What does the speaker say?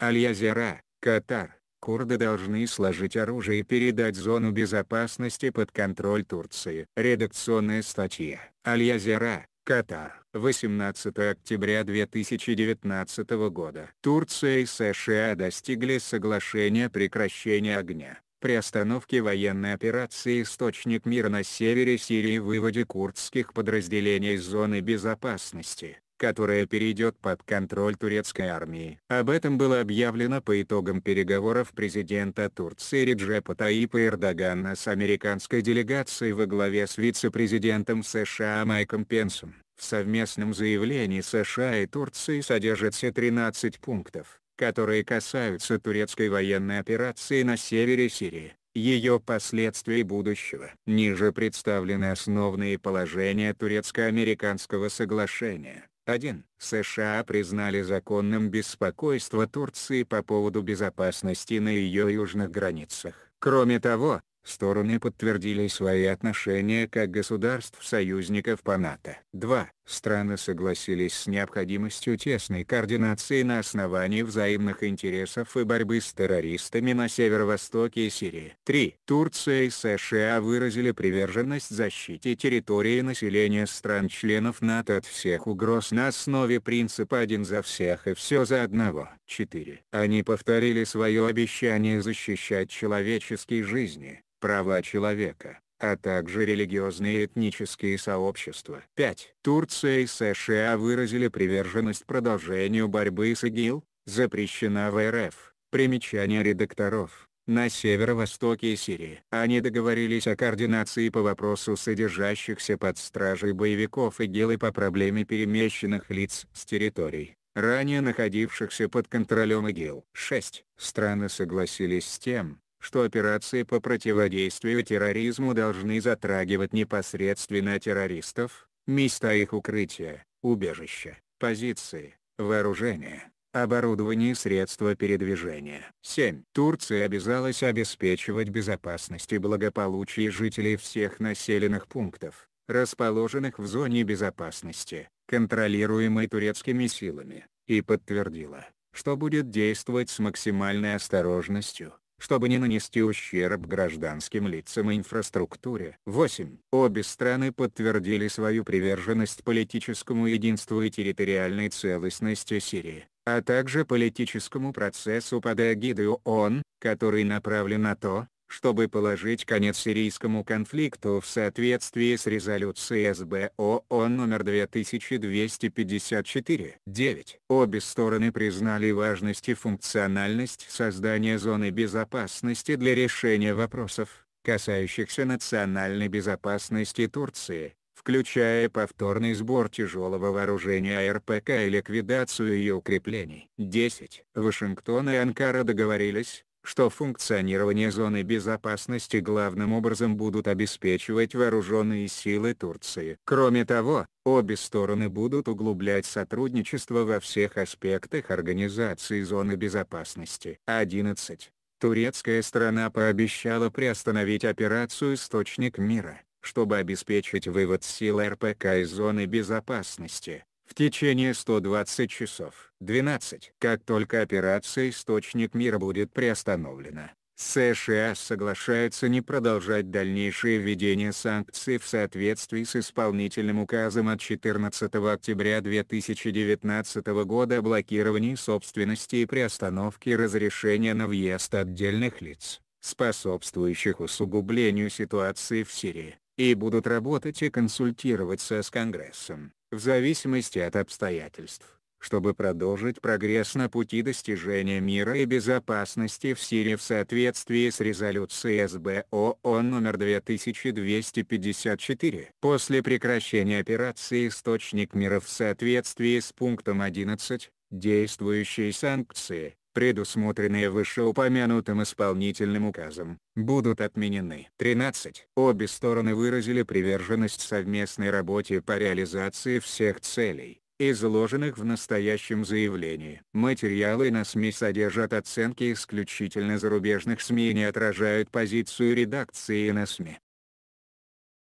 Аль-Язера, Катар, курды должны сложить оружие и передать зону безопасности под контроль Турции. Редакционная статья. Аль-Язера, Катар. 18 октября 2019 года. Турция и США достигли соглашения о прекращении огня. При остановке военной операции «Источник мира» на севере Сирии в выводе курдских подразделений из зоны безопасности, которая перейдет под контроль турецкой армии. Об этом было объявлено по итогам переговоров президента Турции Реджепа Таипа Эрдогана с американской делегацией во главе с вице-президентом США Майком Пенсом. В совместном заявлении США и Турции содержатся 13 пунктов, которые касаются турецкой военной операции на севере Сирии ее последствий будущего. Ниже представлены основные положения турецко-американского соглашения. 1. США признали законным беспокойство Турции по поводу безопасности на ее южных границах. Кроме того, стороны подтвердили свои отношения как государств-союзников по НАТО. 2 страны согласились с необходимостью тесной координации на основании взаимных интересов и борьбы с террористами на северо-востоке Сирии. 3. Турция и США выразили приверженность защите территории и населения стран-членов НАТО от всех угроз на основе принципа «один за всех и все за одного». 4. Они повторили свое обещание защищать человеческие жизни, права человека, а также религиозные и этнические сообщества. 5. Турция и США выразили приверженность продолжению борьбы с ИГИЛ, запрещена в РФ. Примечание редакторов. На северо-востоке Сирии. Они договорились о координации по вопросу содержащихся под стражей боевиков ИГИЛ и по проблеме перемещенных лиц с территорий ранее находившихся под контролем ИГИЛ. 6. Страны согласились с тем, что операции по противодействию терроризму должны затрагивать непосредственно террористов, места их укрытия, убежища, позиции, вооружение, оборудование и средства передвижения. 7. Турция обязалась обеспечивать безопасность и благополучие жителей всех населенных пунктов, расположенных в зоне безопасности, контролируемой турецкими силами, и подтвердила, что будет действовать с максимальной осторожностью, чтобы не нанести ущерб гражданским лицам и инфраструктуре. 8. Обе страны подтвердили свою приверженность политическому единству и территориальной целостности Сирии, а также политическому процессу под эгидой ООН, который направлен на то, чтобы положить конец сирийскому конфликту в соответствии с резолюцией СБ ООН номер 2254. 9. Обе стороны признали важность и функциональность создания зоны безопасности для решения вопросов, касающихся национальной безопасности Турции, включая повторный сбор тяжелого вооружения РПК и ликвидацию ее укреплений. 10. Вашингтон и Анкара договорились, что функционирование зоны безопасности главным образом будут обеспечивать вооруженные силы Турции. Кроме того, обе стороны будут углублять сотрудничество во всех аспектах организации зоны безопасности. 11. Турецкая сторона пообещала приостановить операцию «Источник мира», чтобы обеспечить вывод сил РПК из зоны безопасности в течение 120 часов. 12. Как только операция «Источник мира» будет приостановлена, США соглашаются не продолжать дальнейшее введение санкций в соответствии с исполнительным указом от 14 октября 2019 года о блокировании собственности и приостановке разрешения на въезд отдельных лиц, способствующих усугублению ситуации в Сирии, и будут работать и консультироваться с Конгрессом в зависимости от обстоятельств, чтобы продолжить прогресс на пути достижения мира и безопасности в Сирии в соответствии с резолюцией СБО ООН номер 2254. После прекращения операции «Источник мира» в соответствии с пунктом 11, действующие санкции, предусмотренные вышеупомянутым исполнительным указом, будут отменены. 13. Обе стороны выразили приверженность совместной работе по реализации всех целей, изложенных в настоящем заявлении. Материалы на СМИ содержат оценки исключительно зарубежных СМИ и не отражают позицию редакции на СМИ.